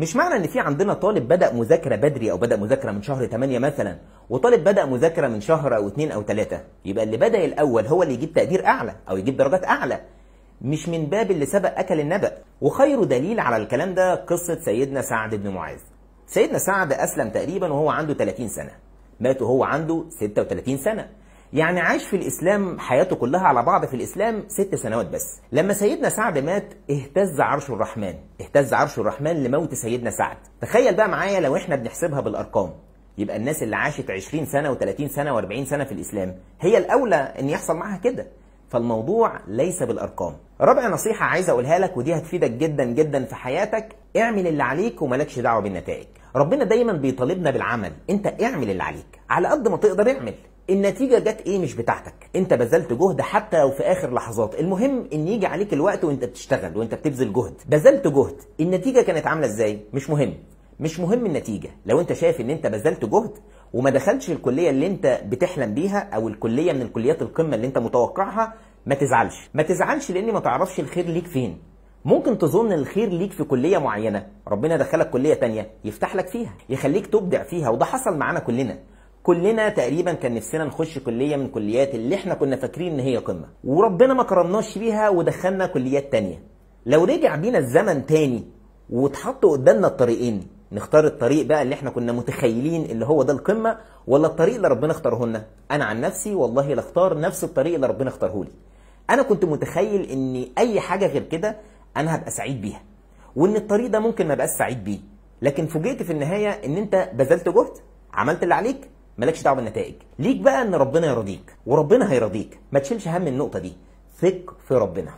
مش معنى ان في عندنا طالب بدا مذاكره بدري او بدا مذاكره من شهر 8 مثلا وطالب بدا مذاكره من شهر او 2 او 3 يبقى اللي بدا الاول هو اللي يجيب تقدير اعلى او يجيب درجات اعلى مش من باب اللي سبق اكل النبأ وخير دليل على الكلام ده قصه سيدنا سعد بن معاذ سيدنا سعد اسلم تقريبا وهو عنده 30 سنه مات وهو عنده 36 سنه يعني عاش في الإسلام حياته كلها على بعض في الإسلام ست سنوات بس لما سيدنا سعد مات اهتز عرش الرحمن اهتز عرش الرحمن لموت سيدنا سعد تخيل بقى معايا لو احنا بنحسبها بالأرقام يبقى الناس اللي عاشت 20 سنة و30 سنة و40 سنة في الإسلام هي الأولى إن يحصل معاها كده فالموضوع ليس بالأرقام رابع نصيحة عايز أقولها لك ودي هتفيدك جدا جدا في حياتك اعمل اللي عليك وملكش دعوة بالنتائج ربنا دايما بيطالبنا بالعمل انت اعمل اللي عليك على قد ما تقدر اعمل النتيجه جت ايه مش بتاعتك انت بذلت جهد حتى لو في اخر لحظات المهم ان يجي عليك الوقت وانت بتشتغل وانت بتبذل جهد بذلت جهد النتيجه كانت عامله ازاي مش مهم مش مهم النتيجه لو انت شايف ان انت بذلت جهد وما دخلتش الكليه اللي انت بتحلم بيها او الكليه من الكليات القمه اللي انت متوقعها ما تزعلش ما تزعلش لان ما تعرفش الخير ليك فين ممكن تظن الخير ليك في كليه معينه ربنا دخلك كليه تانية يفتح لك فيها يخليك تبدع فيها وده حصل معانا كلنا كلنا تقريبا كان نفسنا نخش كليه من كليات اللي احنا كنا فاكرين ان هي قمه وربنا ما كرمناش بيها ودخلنا كليات تانية لو رجع بينا الزمن تاني واتحط قدامنا الطريقين نختار الطريق بقى اللي احنا كنا متخيلين اللي هو ده القمه ولا الطريق اللي ربنا اختاره لنا انا عن نفسي والله لاختار نفس الطريق اللي ربنا اختاره لي انا كنت متخيل ان اي حاجه غير كده انا هبقى سعيد بيها وان الطريق ده ممكن ما ابقاش سعيد بيه لكن فوجئت في النهايه ان انت بذلت جهد عملت اللي عليك مالكش دعوه بالنتائج ليك بقى ان ربنا يرضيك وربنا هيرضيك ما تشيلش هم النقطه دي ثق في ربنا